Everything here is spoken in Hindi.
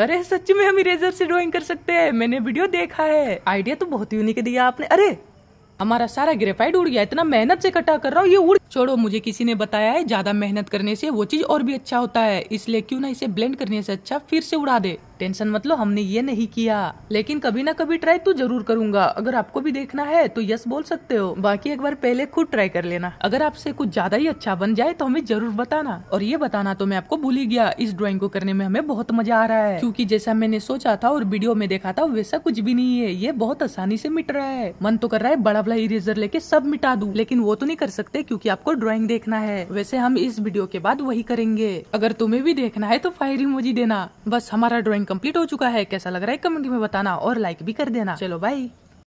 अरे सच में हम इरेजर से ड्राइंग कर सकते हैं मैंने वीडियो देखा है आइडिया तो बहुत यूनिक दिया आपने अरे हमारा सारा ग्रेफाइट उड़ गया इतना मेहनत से इकट्ठा कर रहा हूँ ये उड़ छोड़ो मुझे किसी ने बताया है ज्यादा मेहनत करने से वो चीज और भी अच्छा होता है इसलिए क्यों ना इसे ब्लेंड करने से अच्छा फिर से उड़ा दे टेंशन मतलब हमने ये नहीं किया लेकिन कभी ना कभी ट्राई तो जरूर करूंगा अगर आपको भी देखना है तो यस बोल सकते हो बाकी एक बार पहले खुद ट्राई कर लेना अगर आपसे कुछ ज्यादा ही अच्छा बन जाए तो हमें जरूर बताना और ये बताना तो मैं आपको भूल ही गया इस ड्रॉइंग को करने में हमें बहुत मजा आ रहा है क्यूँकी जैसा मैंने सोचा था और वीडियो में देखा था वैसा कुछ भी नहीं है ये बहुत आसानी से मिट रहा है मन तो कर रहा है बड़ा बड़ा इरेजर लेके सब मिटा दू लेकिन वो तो नहीं कर सकते क्यूँकी आपको ड्रॉइंग देखना है वैसे हम इस वीडियो के बाद वही करेंगे अगर तुम्हें भी देखना है तो फायरिंग मुझे देना बस हमारा ड्रॉइंग कंप्लीट हो चुका है कैसा लग रहा है कमेंट में बताना और लाइक भी कर देना चलो बाई